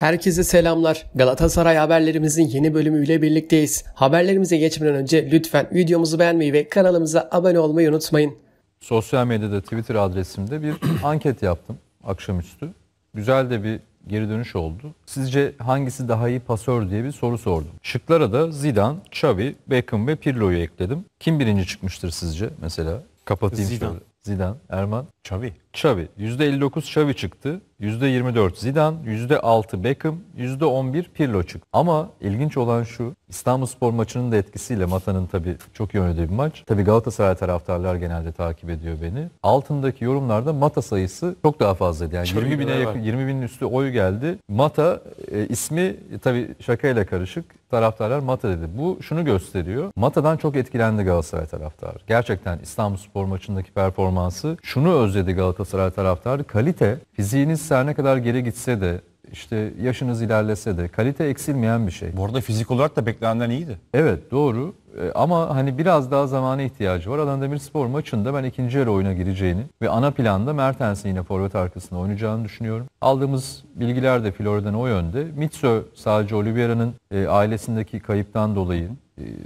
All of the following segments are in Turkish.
Herkese selamlar. Galatasaray haberlerimizin yeni bölümüyle birlikteyiz. Haberlerimize geçmeden önce lütfen videomuzu beğenmeyi ve kanalımıza abone olmayı unutmayın. Sosyal medyada Twitter adresimde bir anket yaptım akşamüstü. Güzel de bir geri dönüş oldu. Sizce hangisi daha iyi pasör diye bir soru sordum. Şıklara da Zidane, Xavi, Beckham ve Pirlo'yu ekledim. Kim birinci çıkmıştır sizce mesela? Kapatayım Zidane. şöyle. Zidane, Erman. Xavi. Xavi. %59 Xavi çıktı. %24 Zidane, %6 Beckham, %11 Pirlo çıktı. Ama ilginç olan şu, İstanbul Spor maçının da etkisiyle Mata'nın tabii çok iyi bir maç. Tabii Galatasaray taraftarlar genelde takip ediyor beni. Altındaki yorumlarda Mata sayısı çok daha fazlaydı. Yani 20 bine yakın, 20 binin üstü oy geldi. Mata e, ismi e, tabii şakayla karışık. Taraftarlar Mata dedi. Bu şunu gösteriyor. Mata'dan çok etkilendi Galatasaray taraftarı. Gerçekten İstanbul Spor maçındaki performansı şunu öz özledi Galatasaray taraftarı. Kalite fiziğiniz her ne kadar geri gitse de işte yaşınız ilerlese de kalite eksilmeyen bir şey. Bu arada fizik olarak da beklenenden iyiydi. Evet doğru e, ama hani biraz daha zamana ihtiyacı var. Adana Demirspor maçında ben ikinci yarı oyuna gireceğini ve ana planda Mertens'in yine forvet arkasında oynayacağını düşünüyorum. Aldığımız bilgiler de Florida'nın o yönde. Mitso sadece Oliveira'nın e, ailesindeki kayıptan dolayı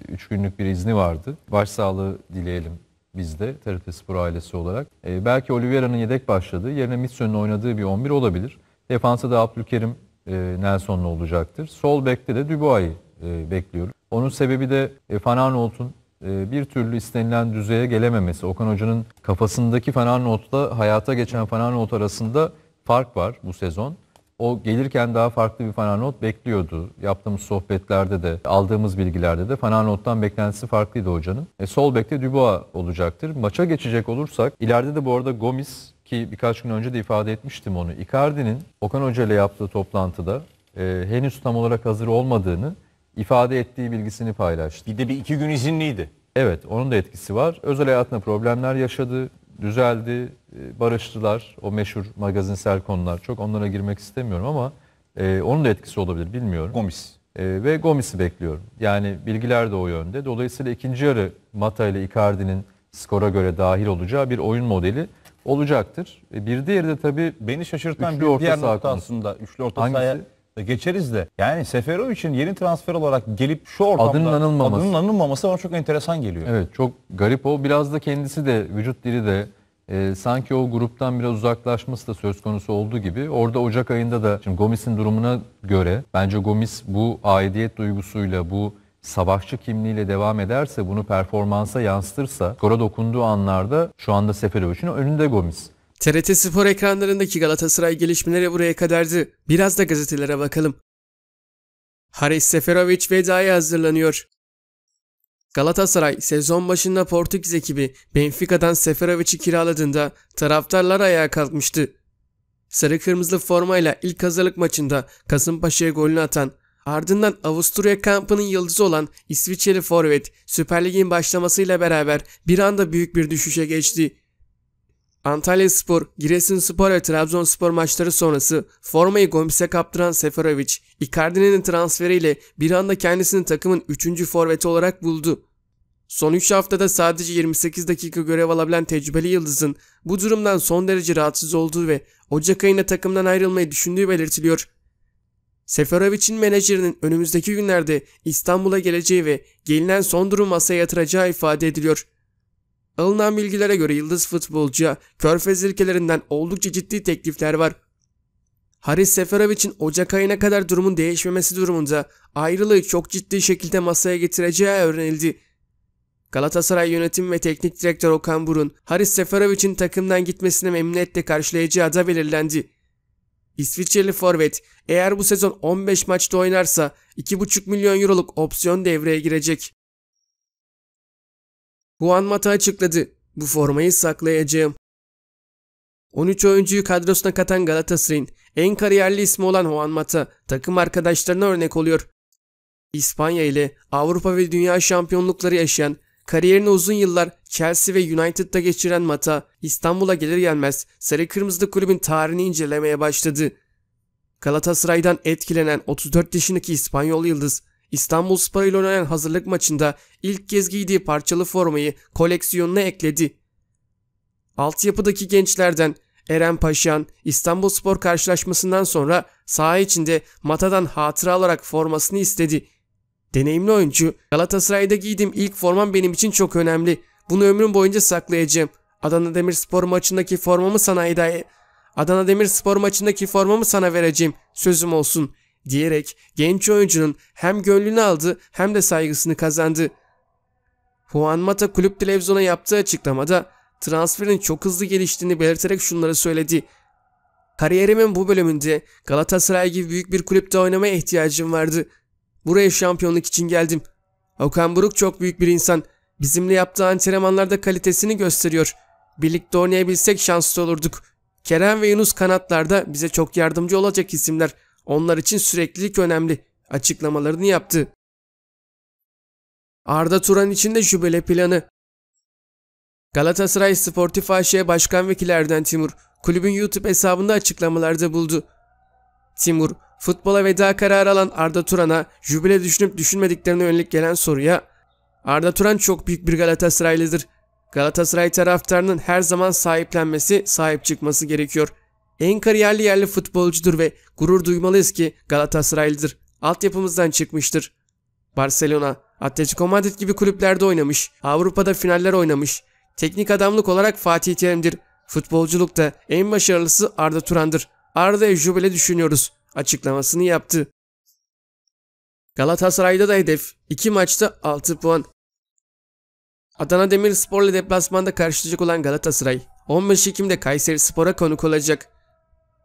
3 e, günlük bir izni vardı. Başsağlığı dileyelim biz de TRT Spor ailesi olarak. E, belki Oliveira'nın yedek başladığı yerine Mitson'un oynadığı bir 11 olabilir. Defansa da Abdülkerim e, Nelson'la olacaktır. Sol bekte de Dubois'ı e, bekliyoruz. Onun sebebi de e, Fanaanolt'un e, bir türlü istenilen düzeye gelememesi. Okan Hoca'nın kafasındaki Fanaanolt'la hayata geçen Fanaanolt arasında fark var bu sezon. O gelirken daha farklı bir Fananot bekliyordu. Yaptığımız sohbetlerde de, aldığımız bilgilerde de Fananot'tan beklentisi farklıydı hocanın. E, sol bekte Dubois olacaktır. Maça geçecek olursak, ileride de bu arada Gomis ki birkaç gün önce de ifade etmiştim onu. Icardi'nin Okan Hoca ile yaptığı toplantıda e, henüz tam olarak hazır olmadığını ifade ettiği bilgisini paylaştı. Bir de bir iki gün izinliydi. Evet onun da etkisi var. Özel hayatında problemler yaşadı düzeldi, e, barıştılar. O meşhur magazinsel konular çok onlara girmek istemiyorum ama e, onun da etkisi olabilir bilmiyorum. Gomis. E, ve Gomis'i bekliyorum. Yani bilgiler de o yönde. Dolayısıyla ikinci yarı Mata ile Icardi'nin skora göre dahil olacağı bir oyun modeli olacaktır. E, bir diğeri de tabii beni şaşırtan bir diğer nokta aslında üçlü orta Hangisi? sahaya e, geçeriz de. Yani Seferovic'in yeni transfer olarak gelip şu ortamda adının anılmaması. adının anılmaması bana çok enteresan geliyor. Evet çok garip o. Biraz da kendisi de vücut dili de e, sanki o gruptan biraz uzaklaşması da söz konusu olduğu gibi orada Ocak ayında da şimdi Gomis'in durumuna göre bence Gomis bu aidiyet duygusuyla bu savaşçı kimliğiyle devam ederse bunu performansa yansıtırsa skora dokunduğu anlarda şu anda Seferovic'in önünde Gomis. TRT Spor ekranlarındaki Galatasaray gelişmeleri buraya kadardı. Biraz da gazetelere bakalım. Haris Seferovic vedaya hazırlanıyor. Galatasaray sezon başında Portekiz ekibi Benfica'dan Seferovic'i kiraladığında taraftarlar ayağa kalkmıştı. Sarı kırmızılı formayla ilk hazırlık maçında Kasımpaşa'ya golünü atan, ardından Avusturya kampının yıldızı olan İsviçreli forvet Süper Lig'in başlamasıyla beraber bir anda büyük bir düşüşe geçti. Antalya Spor, Giresun Spor ve Trabzonspor maçları sonrası formayı Gomis'e kaptıran Seferovic, Icardi'nin transferiyle bir anda kendisini takımın 3. forveti olarak buldu. Son 3 haftada sadece 28 dakika görev alabilen tecrübeli Yıldız'ın bu durumdan son derece rahatsız olduğu ve Ocak ayında takımdan ayrılmayı düşündüğü belirtiliyor. Seferovic'in menajerinin önümüzdeki günlerde İstanbul'a geleceği ve gelinen son durum masaya yatıracağı ifade ediliyor. Alınan bilgilere göre yıldız futbolcuya körfez ülkelerinden oldukça ciddi teklifler var. Haris Seferovic'in Ocak ayına kadar durumun değişmemesi durumunda ayrılığı çok ciddi şekilde masaya getireceği öğrenildi. Galatasaray yönetim ve teknik direktör Okan Burun, Haris Seferovic'in takımdan gitmesine memnuniyetle karşılayacağı da belirlendi. İsviçreli forvet eğer bu sezon 15 maçta oynarsa 2,5 milyon euroluk opsiyon devreye girecek. Juan Mata açıkladı. Bu formayı saklayacağım. 13 oyuncuyu kadrosuna katan Galatasaray'ın en kariyerli ismi olan Juan Mata takım arkadaşlarına örnek oluyor. İspanya ile Avrupa ve Dünya şampiyonlukları yaşayan, kariyerini uzun yıllar Chelsea ve United'da geçiren Mata, İstanbul'a gelir gelmez Sarı kırmızı Kulübün tarihini incelemeye başladı. Galatasaray'dan etkilenen 34 yaşındaki İspanyol yıldız İstanbul Spor ile oynayan hazırlık maçında ilk kez giydiği parçalı formayı koleksiyonuna ekledi. Altyapıdaki gençlerden Eren Paşan İstanbul Spor karşılaşmasından sonra saha içinde Mata'dan hatıra olarak formasını istedi. Deneyimli oyuncu Galatasaray'da giydiğim ilk formam benim için çok önemli. Bunu ömrüm boyunca saklayacağım. Adana Demirspor maçındaki formamı sana hediye Adana Demirspor maçındaki formamı sana vereceğim. Sözüm olsun diyerek genç oyuncunun hem gönlünü aldı hem de saygısını kazandı. Juan Mata kulüp televizyona yaptığı açıklamada transferin çok hızlı geliştiğini belirterek şunları söyledi. Kariyerimin bu bölümünde Galatasaray gibi büyük bir kulüpte oynamaya ihtiyacım vardı. Buraya şampiyonluk için geldim. Okan Buruk çok büyük bir insan. Bizimle yaptığı antrenmanlarda kalitesini gösteriyor. Birlikte oynayabilsek şanslı olurduk. Kerem ve Yunus kanatlarda bize çok yardımcı olacak isimler.'' Onlar için süreklilik önemli açıklamalarını yaptı. Arda Turan için de şüpheli planı. Galatasaray Sportif AŞ Başkan Vekili Erden Timur, kulübün YouTube hesabında açıklamalarda buldu. Timur, futbola veda kararı alan Arda Turan'a jübile düşünüp düşünmediklerine yönelik gelen soruya Arda Turan çok büyük bir Galatasaraylıdır. Galatasaray taraftarının her zaman sahiplenmesi, sahip çıkması gerekiyor. En kariyerli yerli futbolcudur ve gurur duymalıyız ki Galatasaraylıdır. Altyapımızdan çıkmıştır. Barcelona, Atletico Madrid gibi kulüplerde oynamış, Avrupa'da finaller oynamış. Teknik adamlık olarak Fatih Terim'dir. Futbolculukta en başarılısı Arda Turan'dır. Arda'ya jubile düşünüyoruz açıklamasını yaptı. Galatasaray'da da hedef 2 maçta 6 puan. Adana Demirspor'la deplasmanda karşılaşacak olan Galatasaray 15 Ekim'de Kayseri Spor'a konuk olacak.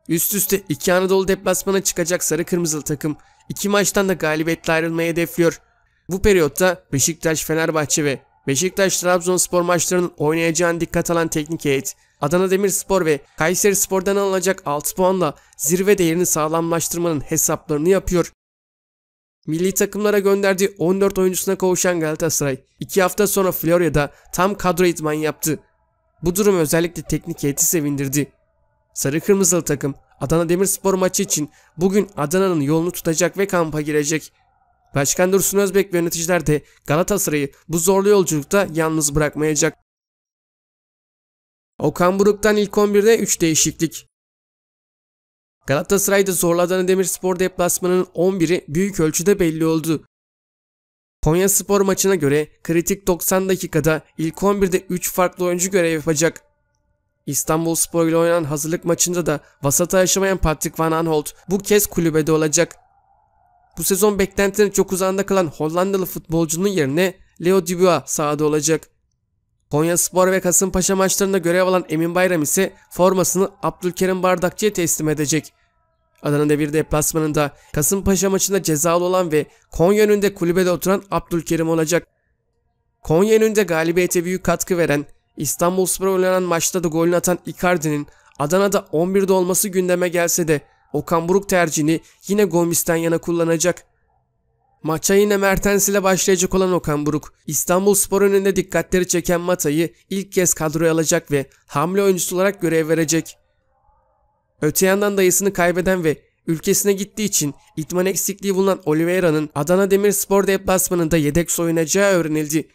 Üst üste iki Anadolu deplasmana çıkacak sarı kırmızılı takım iki maçtan da galibiyetle ayrılmayı hedefliyor. Bu periyotta Beşiktaş, Fenerbahçe ve Beşiktaş Trabzonspor maçlarının oynayacağını dikkat alan teknik heyet, Adana Demirspor ve Kayseri Spor'dan alınacak 6 puanla zirve değerini sağlamlaştırmanın hesaplarını yapıyor. Milli takımlara gönderdiği 14 oyuncusuna kavuşan Galatasaray 2 hafta sonra Florya'da tam kadro idman yaptı. Bu durum özellikle teknik heyeti sevindirdi. Sarı kırmızılı takım Adana Demirspor maçı için bugün Adana'nın yolunu tutacak ve kampa girecek. Başkan Dursun Özbek ve yöneticiler de Galatasaray'ı bu zorlu yolculukta yalnız bırakmayacak. Okan Buruk'tan ilk 11'de 3 değişiklik. Galatasaray'da zorlu Adana Demirspor deplasmanının 11'i büyük ölçüde belli oldu. Konya Spor maçına göre kritik 90 dakikada ilk 11'de 3 farklı oyuncu görev yapacak. İstanbul Spor ile oynanan hazırlık maçında da vasata yaşamayan Patrick Van Aanholt bu kez kulübede olacak. Bu sezon beklentilerin çok uzağında kalan Hollandalı futbolcunun yerine Leo Dubois sahada olacak. Konya Spor ve Kasımpaşa maçlarında görev alan Emin Bayram ise formasını Abdülkerim Bardakçı'ya teslim edecek. Adana Devir deplasmanında Kasımpaşa maçında cezalı olan ve Konya önünde kulübede oturan Abdülkerim olacak. Konya önünde galibiyete büyük katkı veren İstanbulspor'a oynanan maçta da golünü atan Icardi'nin Adana'da 11'de olması gündeme gelse de Okan Buruk tercihini yine Gomis'ten yana kullanacak. Maça yine Mertens ile başlayacak olan Okan Buruk, İstanbul Spor önünde dikkatleri çeken Mata'yı ilk kez kadroya alacak ve hamle oyuncusu olarak görev verecek. Öte yandan dayısını kaybeden ve ülkesine gittiği için itman eksikliği bulunan Oliveira'nın Adana Demirspor deplasmanında yedek soyunacağı öğrenildi.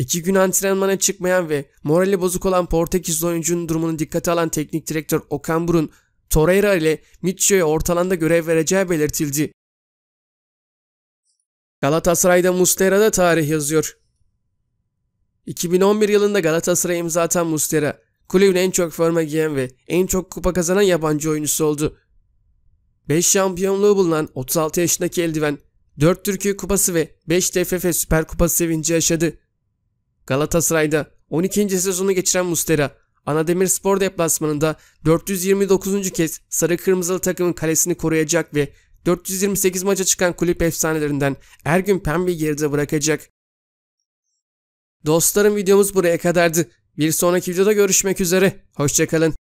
İki gün antrenmana çıkmayan ve morali bozuk olan Portekizli oyuncunun durumunu dikkate alan teknik direktör Okan Burun, Torreira ile Mitchell'e ortalanda görev vereceği belirtildi. Galatasaray'da Muslera da tarih yazıyor. 2011 yılında Galatasaray'a zaten Mustera. kulübün en çok forma giyen ve en çok kupa kazanan yabancı oyuncusu oldu. 5 şampiyonluğu bulunan 36 yaşındaki eldiven, 4 Türkiye Kupası ve 5 TFF Süper Kupası sevinci yaşadı. Galatasaray'da 12. sezonu geçiren Mustera, Anademir Spor deplasmanında 429. kez sarı kırmızılı takımın kalesini koruyacak ve 428 maça çıkan kulüp efsanelerinden her Ergün Pembe'yi geride bırakacak. Dostlarım videomuz buraya kadardı. Bir sonraki videoda görüşmek üzere. Hoşçakalın.